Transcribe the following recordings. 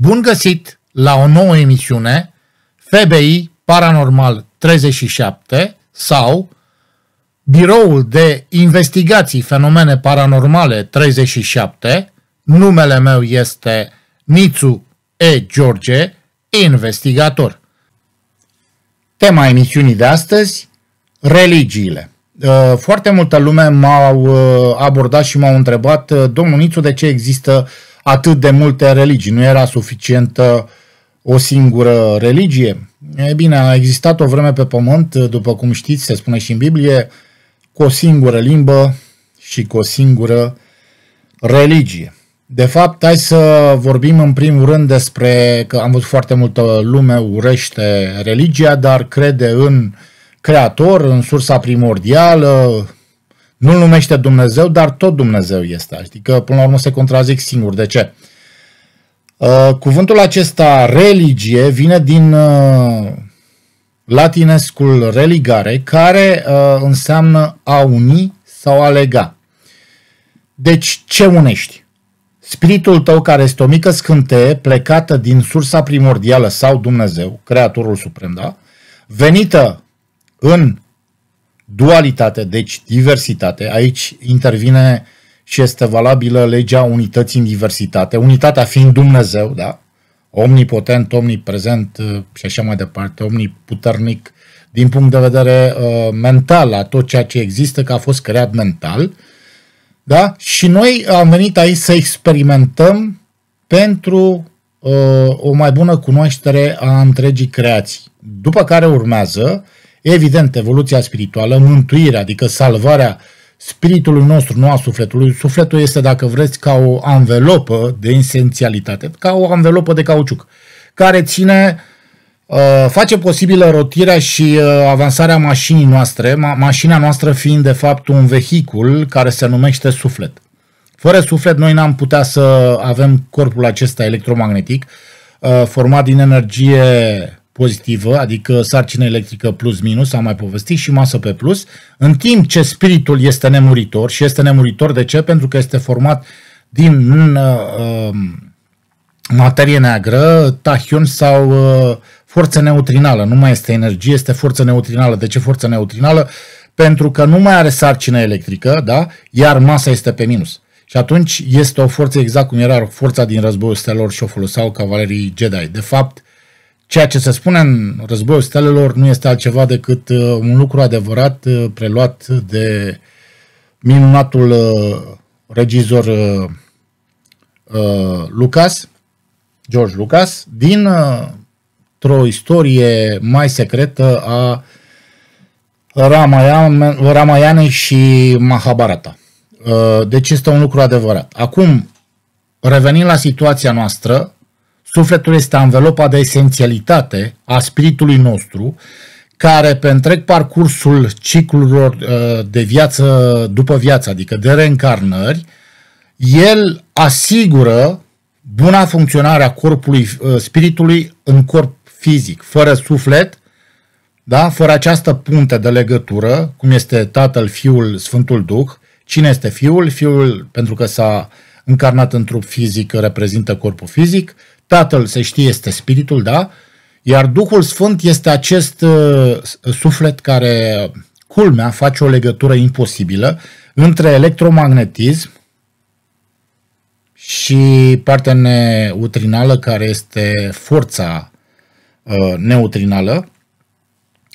Bun găsit la o nouă emisiune FBI Paranormal 37 sau Biroul de Investigații Fenomene Paranormale 37. Numele meu este Nițu E. George, investigator. Tema emisiunii de astăzi, religiile. Uh, foarte multă lume m-au uh, abordat și m-au întrebat, uh, domnul Nițu, de ce există uh, atât de multe religii. Nu era suficientă o singură religie. E bine, a existat o vreme pe pământ, după cum știți, se spune și în Biblie, cu o singură limbă și cu o singură religie. De fapt, hai să vorbim în primul rând despre că am văzut foarte multă lume urăște religia, dar crede în creator, în sursa primordială, nu-L numește Dumnezeu, dar tot Dumnezeu este. Adică, până la urmă, se contrazic singur. De ce? Uh, cuvântul acesta, religie, vine din uh, latinescul religare, care uh, înseamnă a uni sau a lega. Deci, ce unești? Spiritul tău care este o mică scânteie plecată din sursa primordială sau Dumnezeu, Creatorul Suprem, da? Venită în dualitate, deci diversitate. Aici intervine și este valabilă legea unității în diversitate, unitatea fiind Dumnezeu, da? omnipotent, omniprezent uh, și așa mai departe, omniputernic din punct de vedere uh, mental a tot ceea ce există, că a fost creat mental. Da? Și noi am venit aici să experimentăm pentru uh, o mai bună cunoaștere a întregii creații. După care urmează uh, Evident, evoluția spirituală, mântuirea, adică salvarea spiritului nostru, nu a sufletului. Sufletul este, dacă vreți, ca o anvelopă de esențialitate, ca o anvelopă de cauciuc, care ține uh, face posibilă rotirea și uh, avansarea mașinii noastre, mașina noastră fiind de fapt un vehicul care se numește suflet. Fără suflet noi n-am putea să avem corpul acesta electromagnetic uh, format din energie pozitivă, adică sarcină electrică plus minus, am mai povestit, și masă pe plus, în timp ce spiritul este nemuritor și este nemuritor de ce? Pentru că este format din uh, uh materie neagră, tahion sau uh, forță neutrinală. Nu mai este energie, este forță neutrinală. De ce forță neutrinală? Pentru că nu mai are sarcină electrică, da? iar masa este pe minus. Și atunci este o forță exact cum era forța din războiul stelor și o foloseau cavalerii Jedi. De fapt, uh, Ceea ce se spune în Războiul Stelelor nu este altceva decât uh, un lucru adevărat uh, preluat de minunatul uh, regizor Lucas, George Lucas, din o istorie mai secretă a Ramayanei și Mahabharata. Deci este un lucru adevărat. Acum, revenind la situația noastră, Sufletul este anvelopa de esențialitate a spiritului nostru, care pe întreg parcursul ciclurilor uh, de viață după viață, adică de reîncarnări, el asigură buna funcționare a corpului, uh, spiritului în corp fizic, fără suflet, da? fără această punte de legătură, cum este Tatăl, Fiul, Sfântul Duh, cine este Fiul? Fiul, pentru că s-a încarnat în trup fizic, reprezintă corpul fizic, Tatăl se știe este Spiritul, da? Iar Duhul Sfânt este acest uh, suflet care, culmea, face o legătură imposibilă între electromagnetism și partea neutrinală care este forța uh, neutrinală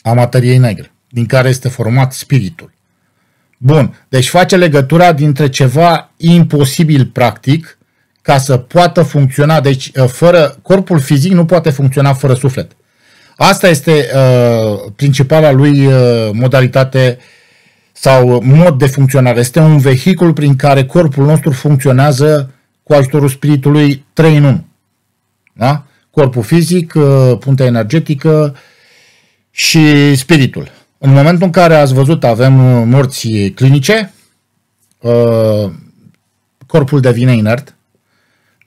a materiei negre, din care este format spiritul. Bun, deci face legătura dintre ceva imposibil practic ca să poată funcționa. Deci, uh, fără corpul fizic nu poate funcționa fără suflet. Asta este uh, principala lui uh, modalitate sau mod de funcționare. Este un vehicul prin care corpul nostru funcționează cu ajutorul spiritului 3 în 1. Da? Corpul fizic, uh, puntea energetică și spiritul. În momentul în care ați văzut avem uh, morți clinice, uh, corpul devine inert,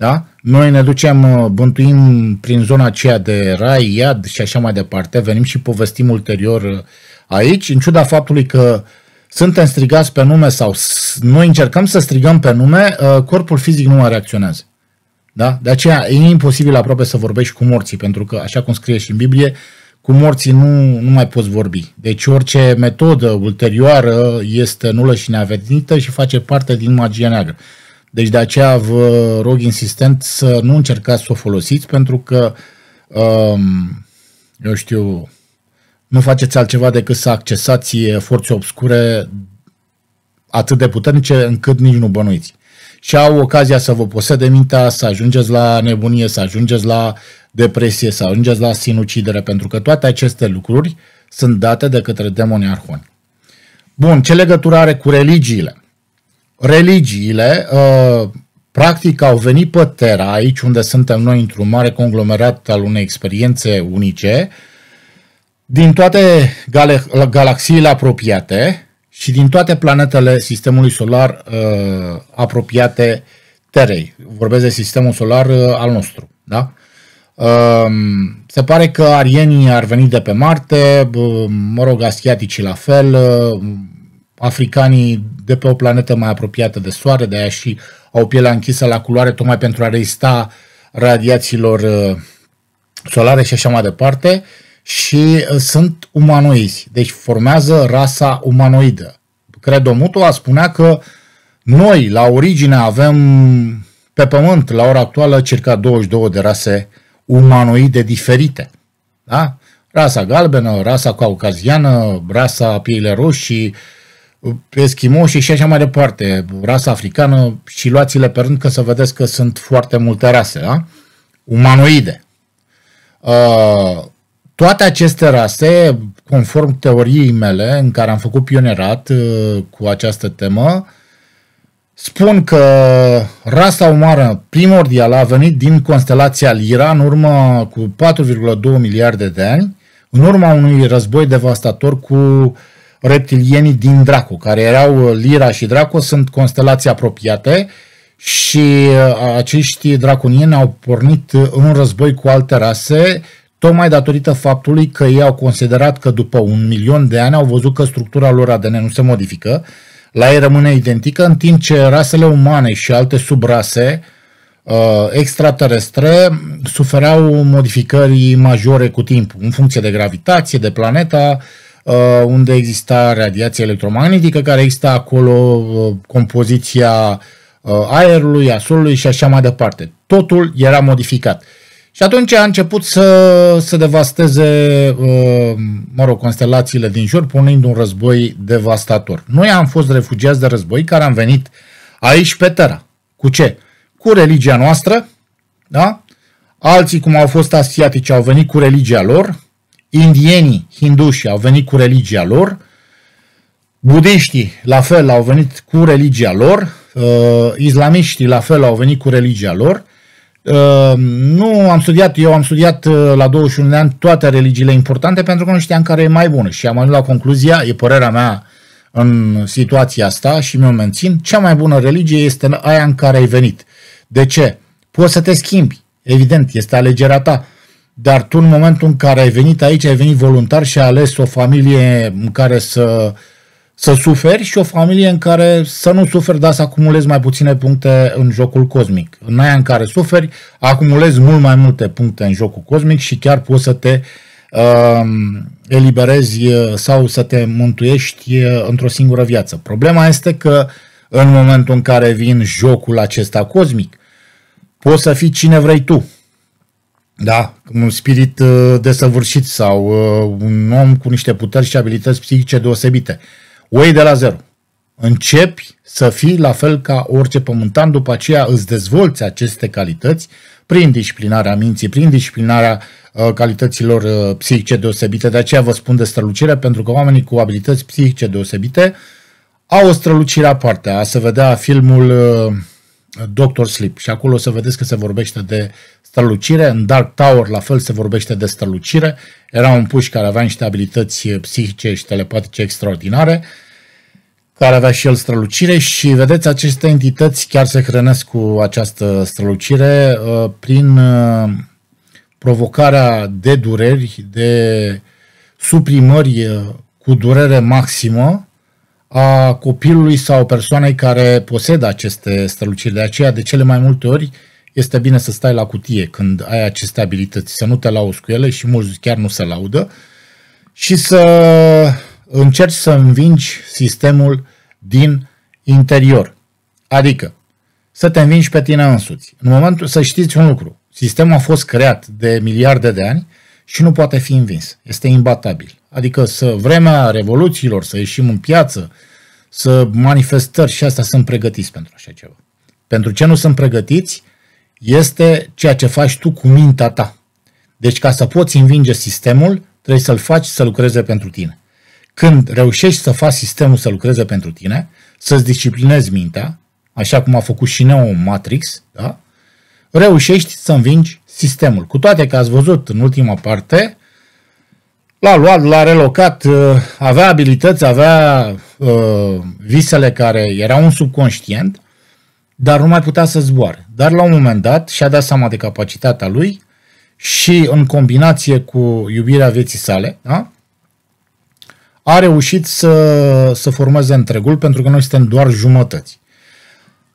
da? Noi ne ducem, uh, bântuim prin zona aceea de rai, iad și așa mai departe, venim și povestim ulterior uh, aici, în ciuda faptului că suntem strigați pe nume sau noi încercăm să strigăm pe nume, uh, corpul fizic nu mai reacționează. Da? De aceea e imposibil aproape să vorbești cu morții, pentru că, așa cum scrie și în Biblie, cu morții nu, nu mai poți vorbi. Deci orice metodă ulterioară este nulă și neavertinită și face parte din magia neagră. Deci de aceea vă rog insistent să nu încercați să o folosiți pentru că, um, eu știu, nu faceți altceva decât să accesați forțe obscure atât de puternice încât nici nu bănuiți. Și au ocazia să vă posede mintea, să ajungeți la nebunie, să ajungeți la depresie, să ajungeți la sinucidere, pentru că toate aceste lucruri sunt date de către demoni arhoni. Bun, ce legătură are cu religiile? religiile uh, practic au venit pe Terra, aici unde suntem noi într-un mare conglomerat al unei experiențe unice, din toate gal- galaxiile apropiate și din toate planetele sistemului solar uh, apropiate Terei. Vorbesc de sistemul solar uh, al nostru. Da? Uh, se pare că arienii ar veni de pe Marte, uh, mă rog, asiaticii la fel, uh, africanii de pe o planetă mai apropiată de soare, de aia și au pielea închisă la culoare tocmai pentru a rezista radiațiilor uh, solare și așa mai departe și uh, sunt umanoizi, deci formează rasa umanoidă. Credo a spunea că noi la origine avem pe pământ la ora actuală circa 22 de rase umanoide diferite. Da? Rasa galbenă, rasa caucaziană, rasa piele roșii, eschimoșii și așa mai departe, rasa africană și luați-le pe rând că să vedeți că sunt foarte multe rase, da? Umanoide. Uh, toate aceste rase, conform teoriei mele, în care am făcut pionerat uh, cu această temă, spun că rasa umană primordială a venit din constelația Lira în urmă cu 4,2 miliarde de ani, în urma unui război devastator cu uh, reptilienii din Dracu, care erau uh, Lira și Dracu, sunt constelații apropiate și uh, acești draconieni au pornit uh, în război cu alte rase tocmai datorită faptului că ei au considerat că după un milion de ani au văzut că structura lor ADN nu se modifică, la ei rămâne identică, în timp ce rasele umane și alte subrase extraterestre suferau modificări majore cu timpul, în funcție de gravitație, de planeta, uh, Uh, unde exista radiație electromagnetică, care exista acolo uh, compoziția uh, aerului, a solului și așa mai departe. Totul era modificat. Și atunci a început să, să devasteze, mă rog, constelațiile din jur, punând un război devastator. Noi am fost refugiați de război care am venit aici pe Terra. Cu ce? Cu religia noastră, da? Alții, cum au fost asiatici, au venit cu religia lor, indienii hinduși au venit cu religia lor, budiștii la fel au venit cu religia lor, uh, islamiștii la fel au venit cu religia lor. Uh, nu am studiat, eu am studiat uh, la 21 de ani toate religiile importante pentru că nu știam care e mai bună și am ajuns la concluzia, e părerea mea în situația asta și mi-o mențin, cea mai bună religie este aia în care ai venit. De ce? Poți să te schimbi, evident, este alegerea ta dar tu în momentul în care ai venit aici, ai venit voluntar și ai ales o familie în care să, să suferi și o familie în care să nu suferi, dar să acumulezi mai puține puncte în jocul cosmic. În aia în care suferi, acumulezi mult mai multe puncte în jocul cosmic și chiar poți să te um, uh, eliberezi sau să te mântuiești uh, într-o singură viață. Problema este că în momentul în care vin jocul acesta cosmic, poți să fii cine vrei tu da, un spirit uh, desăvârșit sau uh, un om cu niște puteri și abilități psihice deosebite. O iei de la zero. Începi să fii la fel ca orice pământan, după aceea îți dezvolți aceste calități prin disciplinarea minții, prin disciplinarea uh, calităților psihice deosebite. De aceea vă spun de strălucire, pentru că oamenii cu abilități psihice deosebite au o strălucire aparte. A se vedea filmul uh, Doctor Sleep și acolo o să vedeți că se vorbește de strălucire, în Dark Tower la fel se vorbește de strălucire, era un puș care avea niște abilități eh, psihice și telepatice extraordinare, care avea și el strălucire și vedeți aceste entități chiar se hrănesc cu această strălucire eh, prin eh, provocarea de dureri, de suprimări cu durere maximă, a copilului sau persoanei care posedă aceste străluciri. De aceea, de cele mai multe ori, este bine să stai la cutie când ai aceste abilități, să nu te lauzi cu ele și mulți chiar nu se laudă și să încerci să învingi sistemul din interior. Adică să te învingi pe tine însuți. În momentul să știți un lucru, sistemul a fost creat de miliarde de ani și nu poate fi învins. Este imbatabil. Adică să vremea revoluțiilor, să ieșim în piață, să manifestări și astea sunt pregătiți pentru așa ceva. Pentru ce nu sunt pregătiți este ceea ce faci tu cu mintea ta. Deci ca să poți învinge sistemul, trebuie să-l faci să lucreze pentru tine. Când reușești să faci sistemul să lucreze pentru tine, să-ți disciplinezi mintea, așa cum a făcut și Neo Matrix, da? reușești să învingi sistemul. Cu toate că ați văzut în ultima parte, L-a luat, l-a relocat, uh, avea abilități, avea uh, visele care erau un subconștient, dar nu mai putea să zboare. Dar la un moment dat și-a dat seama de capacitatea lui și în combinație cu iubirea vieții sale, da? a reușit să, să formeze întregul, pentru că noi suntem doar jumătăți.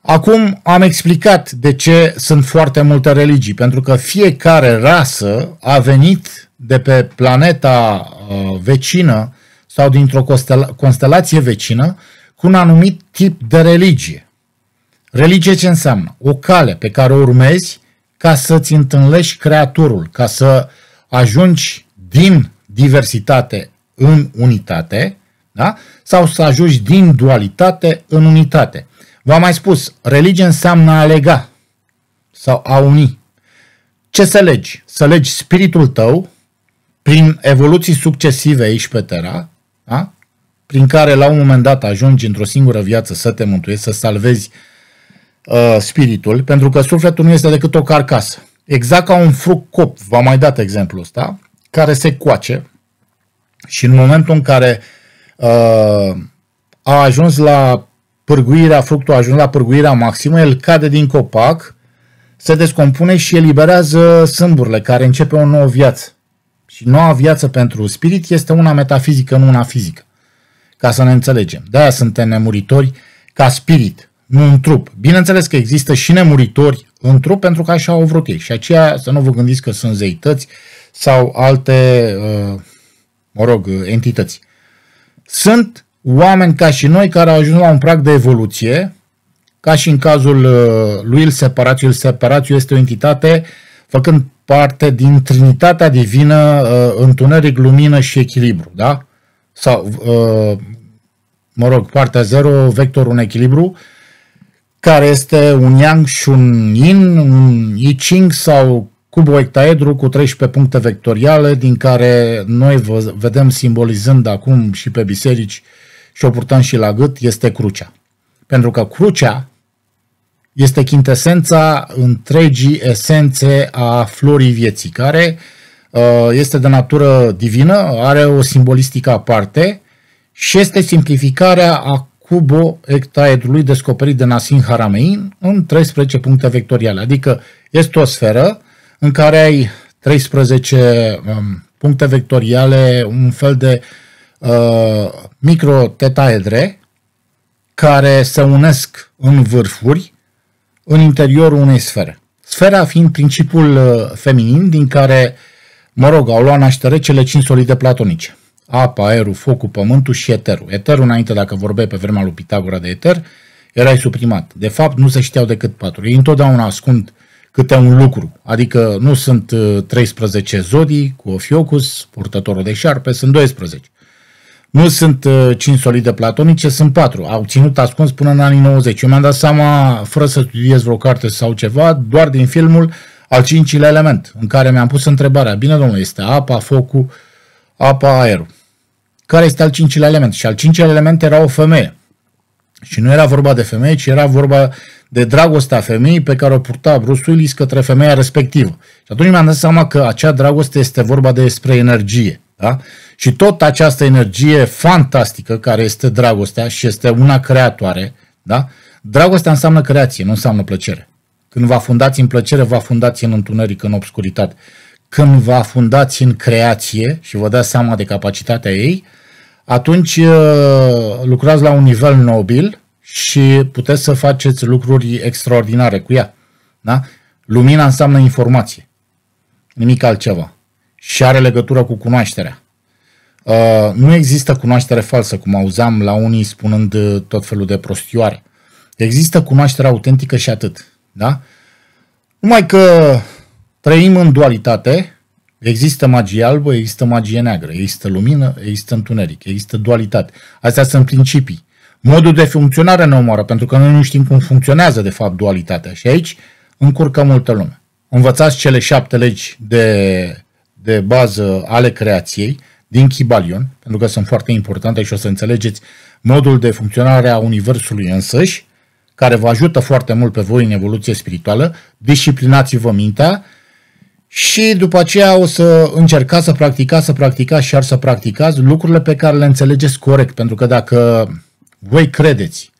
Acum am explicat de ce sunt foarte multe religii, pentru că fiecare rasă a venit de pe planeta uh, vecină sau dintr-o constelație vecină cu un anumit tip de religie. Religie ce înseamnă? O cale pe care o urmezi ca să-ți întâlnești creatorul, ca să ajungi din diversitate în unitate, da? sau să ajungi din dualitate în unitate. V-am mai spus, religie înseamnă a lega sau a uni. Ce să legi? Să legi spiritul tău prin evoluții succesive aici pe tera, da? prin care la un moment dat ajungi într-o singură viață să te mântuiești, să salvezi uh, spiritul, pentru că sufletul nu este decât o carcasă. Exact ca un fruct cop, v-am mai dat exemplul ăsta, care se coace și în momentul în care uh, a ajuns la pârguirea, fructul ajunge la pârguirea maximă, el cade din copac, se descompune și eliberează sâmburile, care începe o nouă viață. Și noua viață pentru spirit este una metafizică, nu una fizică. Ca să ne înțelegem. De-aia suntem nemuritori ca spirit, nu în trup. Bineînțeles că există și nemuritori în trup pentru că așa au vrut ei. Și aceea să nu vă gândiți că sunt zeități sau alte, uh, mă rog, uh, entități. Sunt oameni ca și noi care au ajuns la un prag de evoluție, ca și în cazul uh, lui Il Separațiu. Il Separațiu este o entitate făcând parte din Trinitatea Divină, uh, Întuneric, Lumină și Echilibru, da? Sau, uh, mă rog, partea 0, vectorul în echilibru, care este un yang și un yin, un I Ching sau cuboectaedru cu 13 puncte vectoriale, din care noi vedem simbolizând acum și pe biserici uh, și o purtăm și la gât, este crucea. Pentru că crucea este chintesența întregii esențe a florii vieții, care uh, este de natură divină, are o simbolistică aparte și este simplificarea a cubo ectaedrului descoperit de Nasim Haramein în 13 puncte vectoriale, adică este o sferă în care ai 13 um, puncte vectoriale, un fel de uh, Uh, microtetaedre care se unesc în vârfuri în interiorul unei sfere. Sfera fiind principiul uh, feminin din care, mă rog, au luat naștere cele cinci solide platonice. Apa, aerul, focul, pământul și eterul. Eterul, înainte, dacă vorbeai pe vremea lui Pitagora de eter, erai suprimat. De fapt, nu se știau decât patru. Ei întotdeauna ascund câte un lucru. Adică nu sunt 13 uh, zodii cu Ofiocus, purtătorul de șarpe, sunt 12. Nu sunt uh, cinci solide platonice, sunt patru. Au ținut ascuns până în anii 90. Eu mi-am dat seama, fără să studiez vreo carte sau ceva, doar din filmul al cincilea element, în care mi-am pus întrebarea, bine domnule, este apa, focul, apa, aerul. Care este al cincilea element? Și al cincilea element era o femeie. Și nu era vorba de femeie, ci era vorba de dragostea femeii pe care o purta Bruce Willis către femeia respectivă. Și atunci mi-am dat seama că acea dragoste este vorba despre energie. Da? Și tot această energie fantastică care este dragostea și este una creatoare, da? dragostea înseamnă creație, nu înseamnă plăcere. Când vă fundați în plăcere, vă fundați în întuneric, în obscuritate. Când vă fundați în creație și vă dați seama de capacitatea ei, atunci uh, lucrați la un nivel nobil și puteți să faceți lucruri extraordinare cu ea. Da? Lumina înseamnă informație, nimic altceva și are legătură cu cunoașterea. Uh, nu există cunoaștere falsă, cum auzeam la unii spunând uh, tot felul de prostioare. Există cunoaștere autentică și atât. Da? Numai că trăim în dualitate, există magie albă, există magie neagră, există lumină, există întuneric, există dualitate. Astea sunt principii. Modul de funcționare ne omoară, pentru că noi nu știm cum funcționează de fapt dualitatea. Și aici încurcă multă lume. Învățați cele șapte legi de de bază ale creației din Kibalion, pentru că sunt foarte importante și o să înțelegeți modul de funcționare a Universului însăși, care vă ajută foarte mult pe voi în evoluție spirituală, disciplinați-vă mintea și după aceea o să încercați să practicați, să practicați și ar să practicați lucrurile pe care le înțelegeți corect, pentru că dacă voi credeți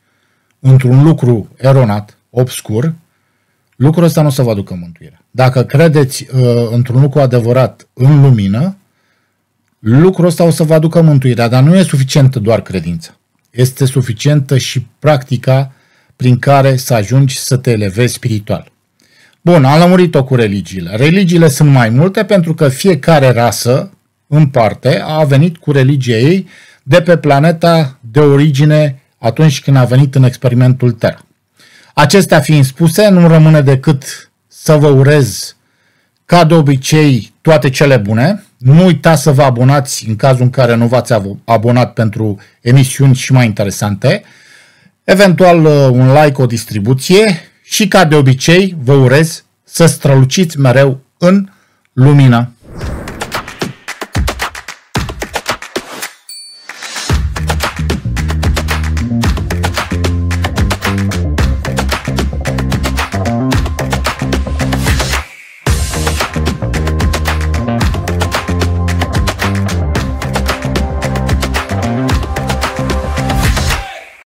într-un lucru eronat, obscur, lucrul ăsta nu o să vă aducă mântuirea. Dacă credeți uh, într-un lucru adevărat în lumină, lucrul ăsta o să vă aducă mântuirea, dar nu e suficientă doar credința. Este suficientă și practica prin care să ajungi să te elevezi spiritual. Bun, am lămurit-o cu religiile. Religiile sunt mai multe pentru că fiecare rasă, în parte, a venit cu religia ei de pe planeta de origine atunci când a venit în experimentul Terra. Acestea fiind spuse, nu rămâne decât să vă urez ca de obicei toate cele bune. Nu uitați să vă abonați în cazul în care nu v-ați abonat pentru emisiuni și mai interesante. Eventual uh, un like, o distribuție și ca de obicei vă urez să străluciți mereu în lumină.